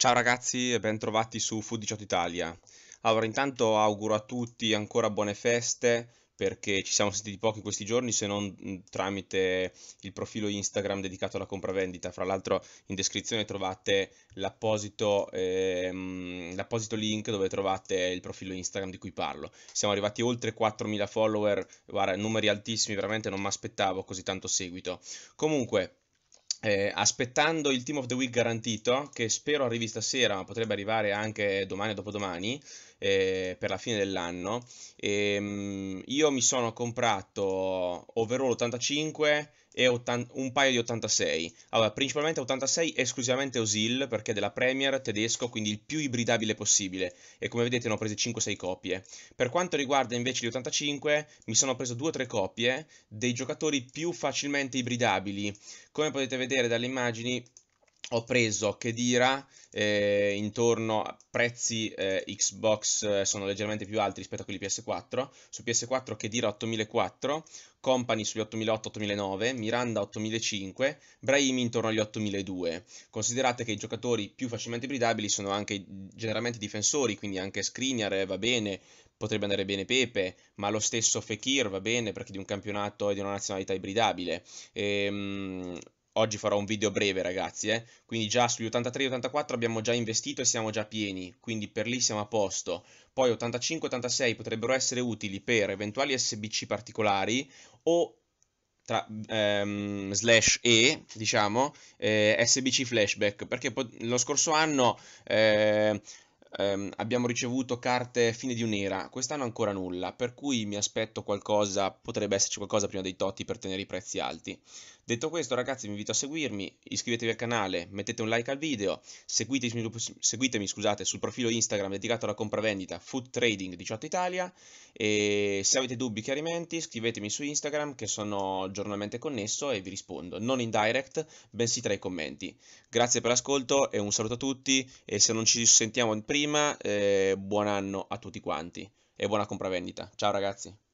Ciao ragazzi e bentrovati su Food 18 Italia. Allora, intanto auguro a tutti ancora buone feste perché ci siamo sentiti pochi questi giorni se non mm, tramite il profilo Instagram dedicato alla compravendita. Fra l'altro in descrizione trovate l'apposito, ehm, l'apposito link dove trovate il profilo Instagram di cui parlo. Siamo arrivati oltre 4.000 follower, guarda, numeri altissimi, veramente non mi aspettavo così tanto seguito. Comunque, eh, aspettando il Team of the Week garantito, che spero arrivi stasera, ma potrebbe arrivare anche domani o dopodomani, eh, per la fine dell'anno. E, ehm, io mi sono comprato Overall 85, e un paio di 86. Allora, principalmente 86 esclusivamente Osil perché è della Premier tedesco, quindi il più ibridabile possibile e come vedete ne ho prese 5-6 copie. Per quanto riguarda invece gli 85, mi sono preso 2-3 copie dei giocatori più facilmente ibridabili. Come potete vedere dalle immagini ho preso Kedira eh, intorno a prezzi eh, Xbox eh, sono leggermente più alti rispetto a quelli PS4 su PS4 Kedira 8004 Company sugli 8008-8009 Miranda 8005 Brahimi intorno agli 8002 considerate che i giocatori più facilmente ibridabili sono anche generalmente difensori quindi anche Skriniar eh, va bene potrebbe andare bene Pepe, ma lo stesso Fekir va bene perché di un campionato e di una nazionalità ibridabile. Ehm, Oggi farò un video breve ragazzi, eh? quindi già sugli 83-84 abbiamo già investito e siamo già pieni, quindi per lì siamo a posto. Poi 85-86 potrebbero essere utili per eventuali SBC particolari o tra, ehm, slash E, diciamo, eh, SBC flashback, perché lo scorso anno... Eh, ehm, abbiamo ricevuto carte fine di un'era, quest'anno ancora nulla, per cui mi aspetto qualcosa, potrebbe esserci qualcosa prima dei totti per tenere i prezzi alti. Detto questo ragazzi vi invito a seguirmi, iscrivetevi al canale, mettete un like al video, seguitemi, seguitemi scusate, sul profilo Instagram dedicato alla compravendita Food Trading 18 Italia e se avete dubbi chiarimenti scrivetemi su Instagram che sono giornalmente connesso e vi rispondo, non in direct bensì tra i commenti. Grazie per l'ascolto e un saluto a tutti e se non ci sentiamo prima prima, eh, buon anno a tutti quanti e buona compravendita. Ciao ragazzi!